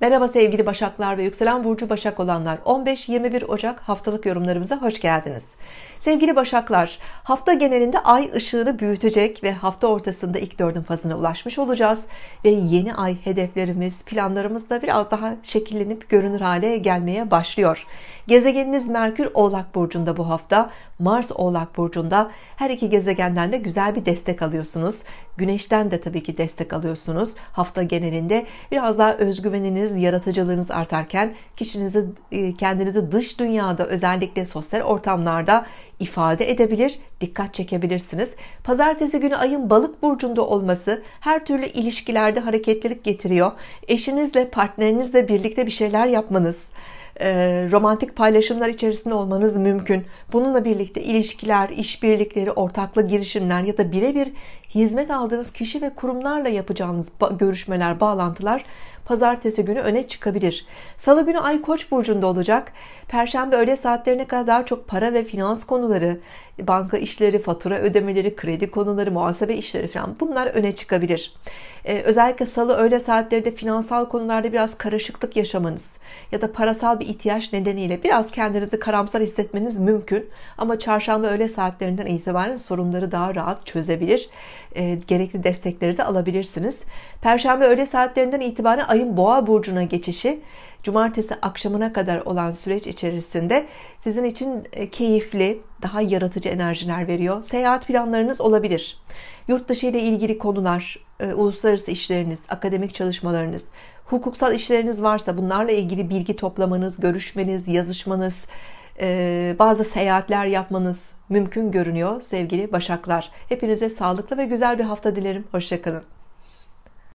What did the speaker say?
Merhaba sevgili Başaklar ve Yükselen Burcu Başak olanlar 15-21 Ocak haftalık yorumlarımıza hoş geldiniz. Sevgili Başaklar hafta genelinde ay ışığını büyütecek ve hafta ortasında ilk dördün fazına ulaşmış olacağız. Ve yeni ay hedeflerimiz planlarımız da biraz daha şekillenip görünür hale gelmeye başlıyor. Gezegeniniz Merkür Oğlak Burcu'nda bu hafta Mars Oğlak Burcu'nda her iki gezegenden de güzel bir destek alıyorsunuz. Güneşten de tabii ki destek alıyorsunuz. Hafta genelinde biraz daha özgüveniniz üretkenliğiniz, yaratıcılığınız artarken kişinizi e, kendinizi dış dünyada özellikle sosyal ortamlarda ifade edebilir, dikkat çekebilirsiniz. Pazartesi günü ayın balık burcunda olması her türlü ilişkilerde hareketlilik getiriyor. Eşinizle, partnerinizle birlikte bir şeyler yapmanız, e, romantik paylaşımlar içerisinde olmanız mümkün. Bununla birlikte ilişkiler, işbirlikleri, ortaklı girişimler ya da birebir hizmet aldığınız kişi ve kurumlarla yapacağınız görüşmeler, bağlantılar pazartesi günü öne çıkabilir. Salı günü Ay Koç burcunda olacak. Perşembe öğle saatlerine kadar çok para ve finans konuları, banka işleri, fatura ödemeleri, kredi konuları, muhasebe işleri falan bunlar öne çıkabilir. Ee, özellikle salı öğle saatlerinde finansal konularda biraz karışıklık yaşamanız ya da parasal bir bir ihtiyaç nedeniyle biraz kendinizi karamsar hissetmeniz mümkün. Ama çarşamba öğle saatlerinden itibaren sorunları daha rahat çözebilir. E, gerekli destekleri de alabilirsiniz. Perşembe öğle saatlerinden itibaren ayın boğa burcuna geçişi cumartesi akşamına kadar olan süreç içerisinde sizin için e, keyifli, daha yaratıcı enerjiler veriyor. Seyahat planlarınız olabilir. Yurt dışı ile ilgili konular, e, uluslararası işleriniz, akademik çalışmalarınız, hukuksal işleriniz varsa bunlarla ilgili bilgi toplamanız, görüşmeniz, yazışmanız, e, bazı seyahatler yapmanız mümkün görünüyor sevgili başaklar. Hepinize sağlıklı ve güzel bir hafta dilerim. Hoşçakalın.